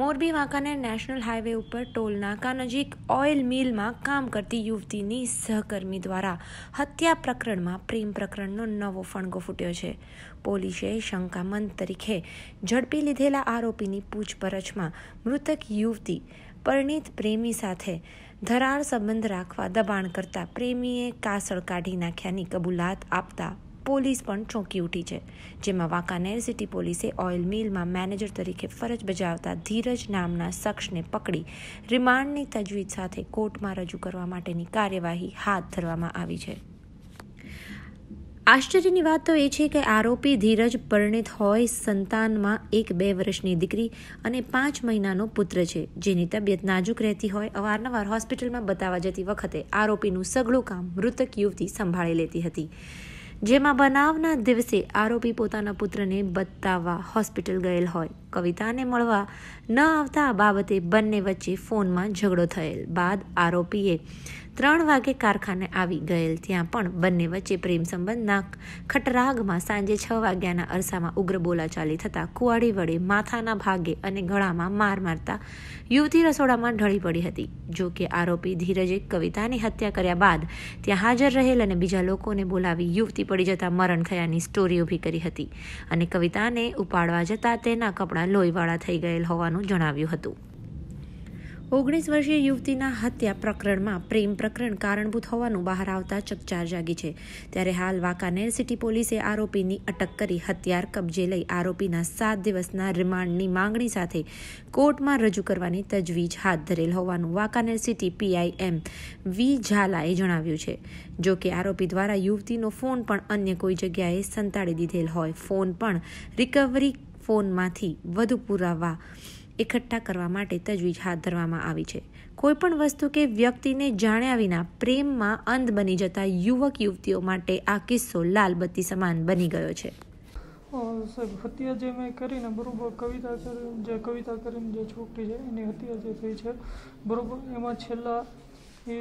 Morbi Wankaner national highway ઉપર ટોલનાકા નજીક oil મિલમાં કામ કરતી યુવતીની સહકર્મી દ્વારા હત્યા પ્રકરણમાં પ્રેમ પ્રકરણનો નવો ફણગો ફૂટ્યો છે પોલીસે શંકામંદ તરીકે ઝડપી લીધેલા આરોપીની પૂછપરછમાં મૃતક યુવતી પરણિત પ્રેમી સાથે ધરાળ સંબંધ રાખવા દબાણ કરતા પ્રેમીએ કાસળ કાઢી નાખ્યાની કબૂલાત આપતા પોલીસ પણ ચોંકી ઉઠી છે જેમાં વાંકાનેર સિટી પોલીસે ઓઇલ મિલમાં મેનેજર તરીકે ફરજ બજાવતા ધીરજ નામના શખ્સને પકડી રિમાન્ડની તજવીજ સાથે કોર્ટમાં રજૂ કરવા માટેની કાર્યવાહી હાથ ધરવામાં આવી છે આશ્ચર્યની વાત તો એ છે કે આરોપી ધીરજ પરિણિત હોય સંતાનમાં એક બે વર્ષની દીકરી અને પાંચ મહિનાનો પુત્ર છે જેની તબિયત નાજુક રહેતી હોય અવારનવાર હોસ્પિટલમાં બતાવવા જતી વખતે આરોપીનું સઘળું કામ મૃતક યુવતી સંભાળી લેતી હતી જેમાં બનાવના દિવસે આરોપી પોતાના પુત્રને બતાવવા હોસ્પિટલ ગયેલ હોય કવિતાને મળવા ન આવતા બાબતે બંને વચ્ચે ફોનમાં ઝઘડો થયેલ બાદ આરોપીએ ત્રણ વાગે કારખાને આવી ગયેલ ત્યાં પણ બંને વચ્ચે પ્રેમ સંબંધના ખટરાગમાં સાંજે છ વાગ્યાના અરસામાં ઉગ્ર બોલાચાલી થતાં કુવાડી વડે માથાના ભાગે અને ગળામાં માર મારતા યુવતી રસોડામાં ઢળી પડી હતી જો કે આરોપી ધીરજે કવિતાની હત્યા કર્યા બાદ ત્યાં હાજર રહેલ અને બીજા લોકોને બોલાવી યુવતી પડી જતાં મરણ થયાની સ્ટોરી ઊભી કરી હતી અને કવિતાને ઉપાડવા જતાં તેના કપડાં લોહીવાળા થઈ ગયેલ હોવાનું જણાવ્યું હતું ઓગણીસ વર્ષીય યુવતીના હત્યા પ્રકરણમાં પ્રેમ પ્રકરણ કારણભૂત હોવાનું બહાર આવતા ચકચાર જાગી છે ત્યારે હાલ વાંકાનેર સિટી પોલીસે આરોપીની અટક કરી હત્યાર કબજે લઈ આરોપીના સાત દિવસના રિમાન્ડની માંગણી સાથે કોર્ટમાં રજૂ કરવાની તજવીજ હાથ ધરેલ હોવાનું Wankaner city PI M V ઝાલાએ જણાવ્યું છે જો કે આરોપી દ્વારા યુવતીનો ફોન પણ અન્ય કોઈ જગ્યાએ સંતાડી દીધેલ હોય ફોન પણ રિકવરી ફોનમાંથી વધુ પુરાવા એકઠા કરવા માટે તજવીજ હાથ ધરવામાં આવી છે કોઈપણ વસ્તુ કે વ્યક્તિને જાણ્યા વિના પ્રેમમાં અંધ બની જતા યુવક યુવતીઓ માટે આ કિસ્સો લાલબત્તી સમાન બની ગયો છે સાહેબ હત્યા જે મેં કરીને બરાબર કવિતા કરી જે કવિતા કરીને જે છોકરી છે એની હત્યા જે થઈ છે બરાબર એમાં છેલ્લા એ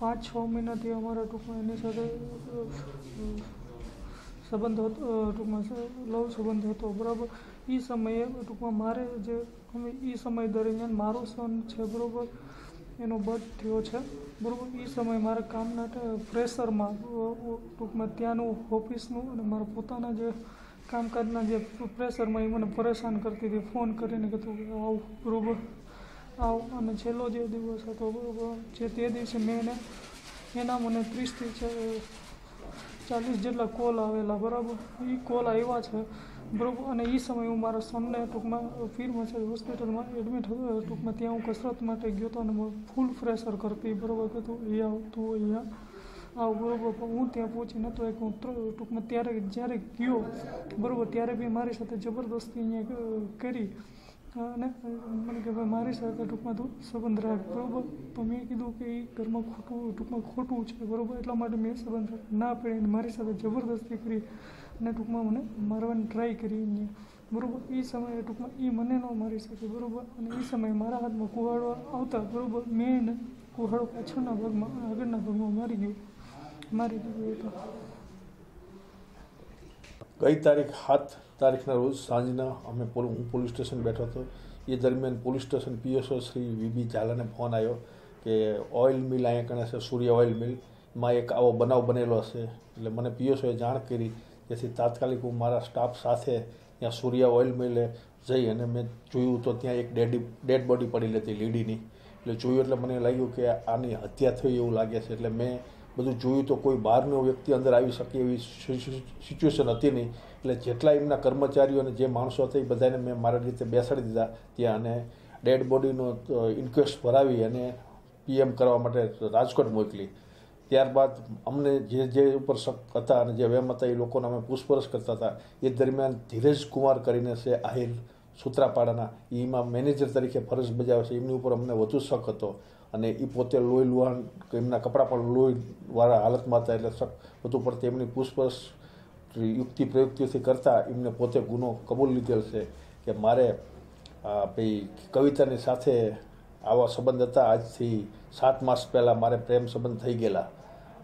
પાંચ છ મહિનાથી અમારા ટૂંકમાં એની સાથે સંબંધ હતો ટૂંકમાં લવ સંબંધ હતો બરાબર એ સમયે ટૂંકમાં મારે જે એ સમય દરમિયાન મારો સન છે બરાબર એનો બર્થ થયો છે બરાબર એ સમયે મારા કામના પ્રેશરમાં ટૂંકમાં ત્યાંનું ઓફિસનું અને મારા પોતાના જે કામકાજના જે પ્રેશરમાં એ મને પરેશાન કરતી હતી ફોન કરીને કે તું આવ બરાબર આવ અને છેલ્લો જે દિવસ હતો બરાબર જે તે દિવસે મેં એને એના મને ત્રીસથી ચાલીસ જેટલા કોલ આવેલા બરાબર એ કોલ આવ્યા છે બરાબર અને એ સમયે હું મારા સનને ટૂંકમાં પીર છે હોસ્પિટલમાં એડમિટ હતો ટૂંકમાં ત્યાં હું કસરત માટે ગયો હતો અને ફૂલ ફ્રેશર કરતી બરાબર કે તું અહીંયા તું અહીંયા આવ બરાબર હું ત્યાં પહોંચી નહોતો એક હું ટૂંકમાં ત્યારે જ્યારે ગયો બરાબર ત્યારે બી મારી સાથે જબરદસ્તી અહીંયા કરી અને મને કે ભાઈ મારી સાથે ટૂંકમાં તું સંબંધ રાખ બરાબર તો મેં કીધું કે એ ઘરમાં ખોટું ટૂંકમાં ખોટું છે બરાબર એટલા માટે મેં સંબંધ ના પડીને મારી સાથે જબરદસ્તી કરી ને ટૂંકમાં મને મારવાની ટ્રાય કરી બરાબર એ સમયે ટૂંકમાં એ મને ન મારી શકે બરાબર અને એ સમયે મારા હાથમાં કુહાડો આવતા બરાબર મેં એને કુહાડો પાછળના ભાગમાં આગળના ભાગમાં મારી ગયો મારી દીધો હતો ગઈ તારીખ હાથ તારીખના રોજ સાંજના અમે હું પોલીસ સ્ટેશન બેઠો હતો એ દરમિયાન police station PSO Shri VB ચાલાને ફોન આવ્યો કે ઓઇલ મિલ અહીંયા કણે છે સૂર્ય ઓઇલ મિલમાં એક આવો બનાવ બનેલો હશે એટલે મને પીએસઓએ જાણ કરી તેથી તાત્કાલિક હું મારા સ્ટાફ સાથે ત્યાં સૂર્ય ઓઇલ મિલે જઈ અને મેં જોયું તો ત્યાં એક ડેડી ડેડ બોડી પડી હતી લેડીની એટલે જોયું એટલે મને લાગ્યું કે આની હત્યા થઈ એવું લાગે છે એટલે મેં બધું જોયું તો કોઈ બહારનો વ્યક્તિ અંદર આવી શકે એવી સિચ્યુએશન હતી નહીં એટલે જેટલા એમના કર્મચારીઓ અને જે માણસો હતા એ બધાને મેં મારા રીતે બેસાડી દીધા ત્યાં અને ડેડ બોડીનો ઇન્ક્વેસ્ટ ભરાવી અને પીએમ કરવા માટે રાજકોટ મોકલી ત્યારબાદ અમને જે જે ઉપર શક હતા અને જે વહેમ હતા એ લોકોને અમે પૂછપરછ કરતા હતા એ દરમિયાન ધીરજ કુમાર કરીને છે આહિર સૂત્રાપાડાના એમાં મેનેજર તરીકે ફરજ બજાવે છે એમની ઉપર અમને વધુ શક હતો અને એ પોતે લોહી લુહાણ એમના કપડાં પણ લોહીવાળા હાલતમાં હતા એટલે શક વધુ પડતી એમની પૂછપરછ યુક્તિ પ્રયુક્તિથી કરતાં એમને પોતે ગુનો કબૂલ લીધેલ છે કે મારે ભાઈ કવિતાની સાથે આવા સંબંધ હતા આજથી સાત માસ પહેલાં મારે પ્રેમ સંબંધ થઈ ગયેલા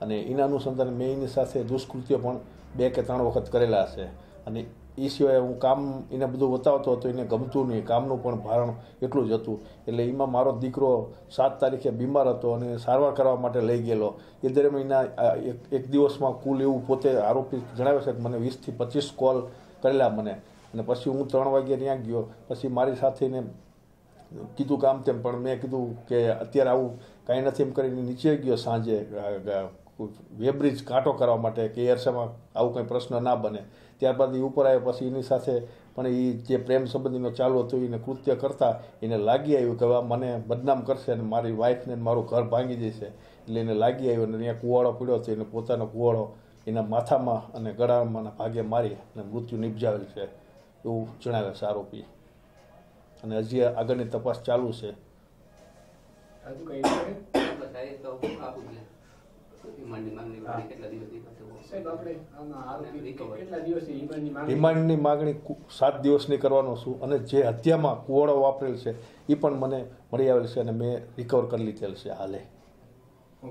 અને એના અનુસંધાન મેં એની સાથે દુષ્કૃત્ય પણ બે કે ત્રણ વખત કરેલા છે અને એ સિવાય હું કામ એને બધું બતાવતો હતો એને ગમતું નહીં કામનું પણ ભારણ એટલું જ હતું એટલે એમાં મારો દીકરો સાત તારીખે બીમાર હતો અને સારવાર કરવા માટે લઈ ગયેલો એ દરમિયાન એના એક દિવસમાં કુલ એવું પોતે આરોપી જણાવ્યો છે કે મને વીસથી પચીસ કોલ કરેલા મને અને પછી હું ત્રણ વાગે ત્યાં ગયો પછી મારી સાથે એને કીધું કામ તેમ પણ મેં કીધું કે અત્યારે આવું કાંઈ નથી એમ કરીને નીચે ગયો સાંજે વેબ્રિજ કાંટો કરવા માટે કે એરસામાં આવું કંઈ પ્રશ્ન ના બને ત્યારબાદ એ ઉપર આવ્યા પછી એની સાથે પણ એ જે પ્રેમ સંબંધીનો ચાલુ હતું એને કૃત્ય કરતાં એને લાગી આવ્યું કે મને બદનામ કરશે અને મારી વાઈફને મારું ઘર ભાંગી જશે એટલે એને લાગી આવ્યું અને ત્યાં કુવાડો પડ્યો હતો એને પોતાનો કુવાડો એના માથામાં અને ગળામાં ભાગે મારી અને મૃત્યુ નિપજાવેલ છે એવું જણાવે છે આરોપી અને હજી આગળની તપાસ ચાલુ છે રિમાન્ડની માગણી સાત દિવસની કરવાનો છું અને જે હત્યામાં કુવાડો વાપરેલ છે એ પણ મને મળી આવેલ છે અને મેં રિકવર કરી લીધેલ છે હાલે